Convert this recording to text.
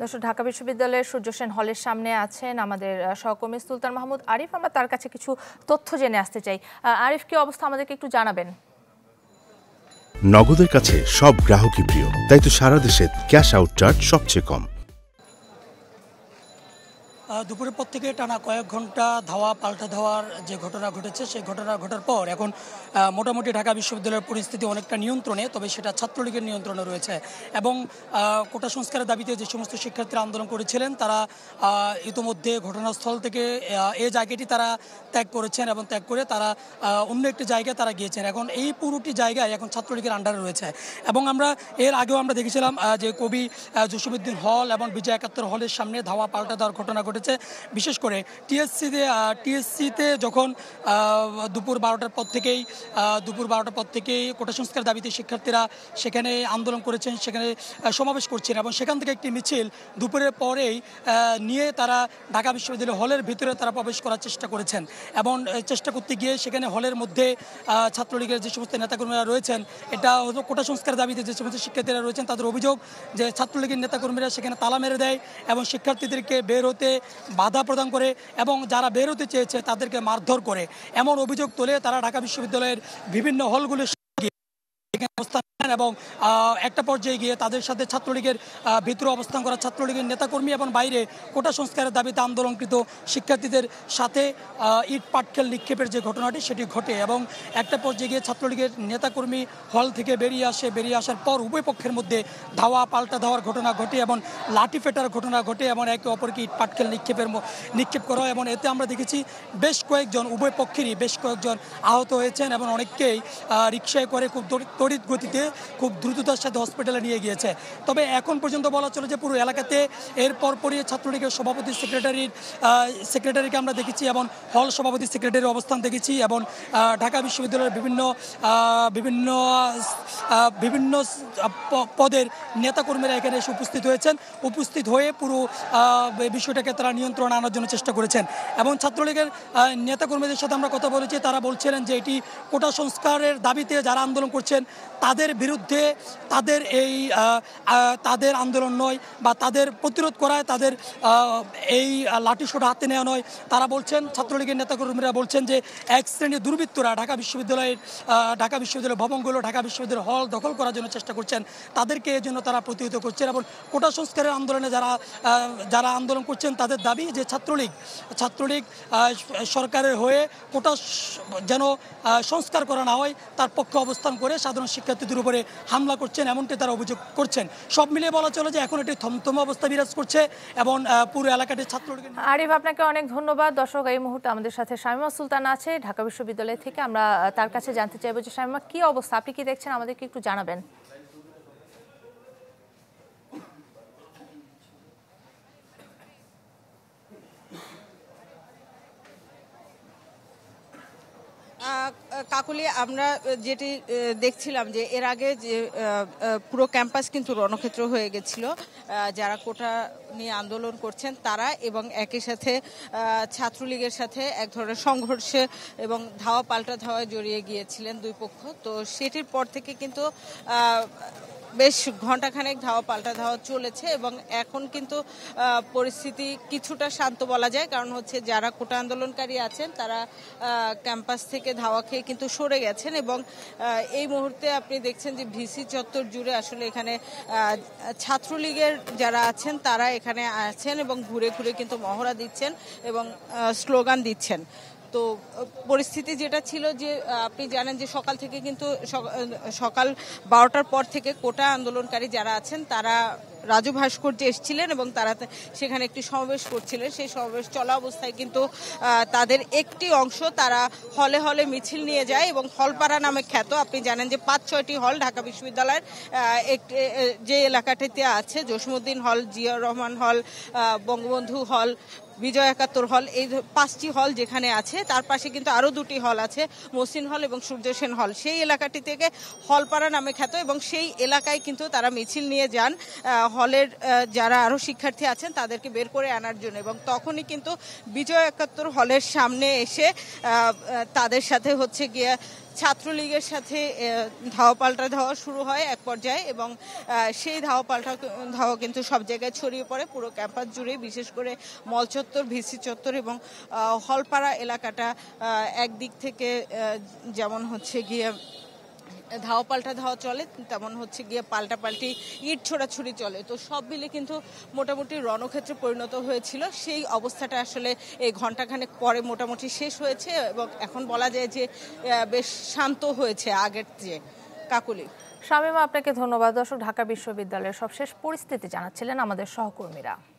দর্শক ঢাকা বিশ্ববিদ্যালয়ের সূর্য সেন হলের সামনে আছেন আমাদের সহকর্মী সুলতান মাহমুদ আরিফ আমরা তার কাছে কিছু তথ্য জেনে আসতে চাই আরিফ কি অবস্থা আমাদেরকে একটু জানাবেন নগদের কাছে সব গ্রাহকই প্রিয় তাই তো সারা দেশে ক্যাশ আউট চার্জ সবচেয়ে কম দুপুরে পর থেকে টানা কয়েক ঘন্টা ধাওয়া পাল্টা ধাওয়ার যে ঘটনা ঘটেছে সেই ঘটনা ঘটার পর এখন মোটামুটি ঢাকা বিশ্ববিদ্যালয়ের পরিস্থিতি অনেকটা নিয়ন্ত্রণে তবে সেটা ছাত্রলীগের নিয়ন্ত্রণে রয়েছে এবং কোটা সংস্কারের দাবিতে যে সমস্ত শিক্ষার্থীরা আন্দোলন করেছিলেন তারা ইতোমধ্যে ঘটনাস্থল থেকে এই জায়গাটি তারা ত্যাগ করেছেন এবং ত্যাগ করে তারা অন্য একটি জায়গায় তারা গিয়েছেন এখন এই পুরোটি জায়গায় এখন ছাত্রলীগের আন্ডারে রয়েছে এবং আমরা এর আগেও আমরা দেখেছিলাম যে কবি জসিমুদ্দিন হল এবং বিজয় একাত্তর হলের সামনে ধাওয়া পাল্টা দেওয়ার ঘটনা ঘটেছে হচ্ছে বিশেষ করে টিএসসিতে টিএসসিতে যখন দুপুর বারোটার পর থেকেই দুপুর বারোটার পর থেকেই কোটা সংস্কার দাবিতে শিক্ষার্থীরা সেখানে আন্দোলন করেছেন সেখানে সমাবেশ করছেন এবং সেখান থেকে একটি মিছিল দুপুরের পরেই নিয়ে তারা ঢাকা বিশ্ববিদ্যালয় হলের ভিতরে তারা প্রবেশ করার চেষ্টা করেছেন এবং চেষ্টা করতে গিয়ে সেখানে হলের মধ্যে ছাত্রলীগের যে সমস্ত নেতাকর্মীরা রয়েছেন এটা হলো কোটা সংস্কার দাবিতে যে সমস্ত শিক্ষার্থীরা রয়েছেন তাদের অভিযোগ যে ছাত্রলীগের নেতাকর্মীরা সেখানে তালা মেরে দেয় এবং শিক্ষার্থীদেরকে বের হতে বাধা প্রদান করে এবং যারা বেরোতে চেয়েছে তাদেরকে মারধর করে এমন অভিযোগ তুলে তারা ঢাকা বিশ্ববিদ্যালয়ের বিভিন্ন হলগুলির এখানে অবস্থান নেন এবং একটা পর্যায়ে গিয়ে তাদের সাথে ছাত্রলীগের ভিতরে অবস্থান করা ছাত্রলীগের নেতাকর্মী এবং বাইরে কোটা সংস্কারের দাবিতে আন্দোলনকৃত শিক্ষার্থীদের সাথে ইট পাটখেল নিক্ষেপের যে ঘটনাটি সেটি ঘটে এবং একটা পর্যায়ে গিয়ে ছাত্রলীগের নেতাকর্মী হল থেকে বেরিয়ে আসে বেরিয়ে আসার পর উভয় পক্ষের মধ্যে ধাওয়া পাল্টা ধাওয়ার ঘটনা ঘটে এবং লাঠি ফেটার ঘটনা ঘটে এবং একে অপরকে ইট পাটখেল নিক্ষেপের নিক্ষেপ করা হয় এবং এতে আমরা দেখেছি বেশ কয়েকজন উভয় পক্ষেরই বেশ কয়েকজন আহত হয়েছেন এবং অনেককেই রিক্সায় করে খুব তড়ি বিপরীত গতিতে খুব দ্রুততার সাথে হসপিটালে নিয়ে গিয়েছে তবে এখন পর্যন্ত বলা চলে যে পুরো এলাকাতে এর পরপরই ছাত্রলীগের সভাপতি সেক্রেটারির সেক্রেটারিকে আমরা দেখেছি এবং হল সভাপতি সেক্রেটারির অবস্থান দেখেছি এবং ঢাকা বিশ্ববিদ্যালয়ের বিভিন্ন বিভিন্ন বিভিন্ন পদের নেতাকর্মীরা এখানে এসে উপস্থিত হয়েছেন উপস্থিত হয়ে পুরো বিষয়টাকে তারা নিয়ন্ত্রণ আনার জন্য চেষ্টা করেছেন এবং ছাত্রলীগের নেতাকর্মীদের সাথে আমরা কথা বলেছি তারা বলছিলেন যে এটি কোটা সংস্কারের দাবিতে যারা আন্দোলন করছেন তাদের বিরুদ্ধে তাদের এই তাদের আন্দোলন নয় বা তাদের প্রতিরোধ করায় তাদের এই লাঠিসোটা হাতে নেওয়া নয় তারা বলছেন ছাত্রলীগের নেতাকর্মীরা বলছেন যে এক শ্রেণীর দুর্বৃত্তরা ঢাকা বিশ্ববিদ্যালয়ের ঢাকা বিশ্ববিদ্যালয় ভবনগুলো ঢাকা বিশ্ববিদ্যালয় হল দখল করার জন্য চেষ্টা করছেন তাদেরকে এই জন্য তারা প্রতিহত করছেন এবং কোটা সংস্কারের আন্দোলনে যারা যারা আন্দোলন করছেন তাদের দাবি যে ছাত্রলীগ ছাত্রলীগ সরকারের হয়ে কোটা যেন সংস্কার করা না হয় তার পক্ষে অবস্থান করে সাধারণ সাধারণ শিক্ষার্থীদের উপরে হামলা করছেন এমনটি তারা অভিযোগ করছেন সব মিলিয়ে বলা চলে যে এখন এটি থমথম অবস্থা বিরাজ করছে এবং পুরো এলাকাটি ছাত্র আরিফ আপনাকে অনেক ধন্যবাদ দর্শক এই মুহূর্তে আমাদের সাথে শামিমা সুলতান আছে ঢাকা বিশ্ববিদ্যালয় থেকে আমরা তার কাছে জানতে চাইবো যে শামিমা কি অবস্থা আপনি কি দেখছেন আমাদেরকে একটু জানাবেন কাকুলি আমরা যেটি দেখছিলাম যে এর আগে যে পুরো ক্যাম্পাস কিন্তু রণক্ষেত্র হয়ে গেছিল যারা কোটা নিয়ে আন্দোলন করছেন তারা এবং একই সাথে ছাত্রলীগের সাথে এক ধরনের সংঘর্ষে এবং ধাওয়া পাল্টা ধাওয়ায় জড়িয়ে গিয়েছিলেন দুই পক্ষ তো সেটির পর থেকে কিন্তু বেশ ঘন্টাখানেক ধাওয়া পাল্টা ধাওয়া চলেছে এবং এখন কিন্তু পরিস্থিতি কিছুটা শান্ত বলা যায় কারণ হচ্ছে যারা কোটা আন্দোলনকারী আছেন তারা ক্যাম্পাস থেকে ধাওয়া খেয়ে কিন্তু সরে গেছেন এবং এই মুহূর্তে আপনি দেখছেন যে ভিসি চত্বর জুড়ে আসলে এখানে ছাত্রলীগের যারা আছেন তারা এখানে আছেন এবং ঘুরে ঘুরে কিন্তু মহড়া দিচ্ছেন এবং স্লোগান দিচ্ছেন তো পরিস্থিতি যেটা ছিল যে আপনি জানেন যে সকাল থেকে কিন্তু সকাল বারোটার পর থেকে কোটা আন্দোলনকারী যারা আছেন তারা রাজু ভাস্কর্য এসেছিলেন এবং তারা সেখানে একটি সমাবেশ করছিলেন সেই সমাবেশ চলা অবস্থায় কিন্তু তাদের একটি অংশ তারা হলে হলে মিছিল নিয়ে যায় এবং হলপাড়া নামে খ্যাত আপনি জানেন যে পাঁচ ছয়টি হল ঢাকা বিশ্ববিদ্যালয়ের যে এলাকাটিতে আছে জসমুদ্দিন হল জিয়া রহমান হল বঙ্গবন্ধু হল বিজয় একাত্তর হল এই পাঁচটি হল যেখানে আছে তার পাশে কিন্তু আরও দুটি হল আছে মসিন হল এবং সূর্য সেন হল সেই এলাকাটি থেকে হলপাড়া নামে খ্যাত এবং সেই এলাকায় কিন্তু তারা মিছিল নিয়ে যান হলের যারা আরও শিক্ষার্থী আছেন তাদেরকে বের করে আনার জন্য এবং তখনই কিন্তু বিজয় একাত্তর হলের সামনে এসে তাদের সাথে হচ্ছে গিয়ে ছাত্রলীগের সাথে ধাওয়া পাল্টা ধাওয়া শুরু হয় এক পর্যায়ে এবং সেই ধাওয়া পাল্টা ধাওয়া কিন্তু সব জায়গায় ছড়িয়ে পড়ে পুরো ক্যাম্পাস জুড়ে বিশেষ করে মল চত্বর ভিসি চত্বর এবং হলপাড়া এলাকাটা একদিক থেকে যেমন হচ্ছে গিয়ে ধাও পাল্টা ধাওয়া চলে তেমন হচ্ছে গিয়ে পাল্টা পাল্টি ইট ছোড়াছুড়ি চলে তো সব মিলে কিন্তু মোটামুটি রণক্ষেত্রে পরিণত হয়েছিল সেই অবস্থাটা আসলে এই ঘণ্টাখানেক পরে মোটামুটি শেষ হয়েছে এবং এখন বলা যায় যে বেশ শান্ত হয়েছে আগের চেয়ে কাকুলি শামিমা আপনাকে ধন্যবাদ দর্শক ঢাকা বিশ্ববিদ্যালয়ের সবশেষ পরিস্থিতি জানাচ্ছিলেন আমাদের সহকর্মীরা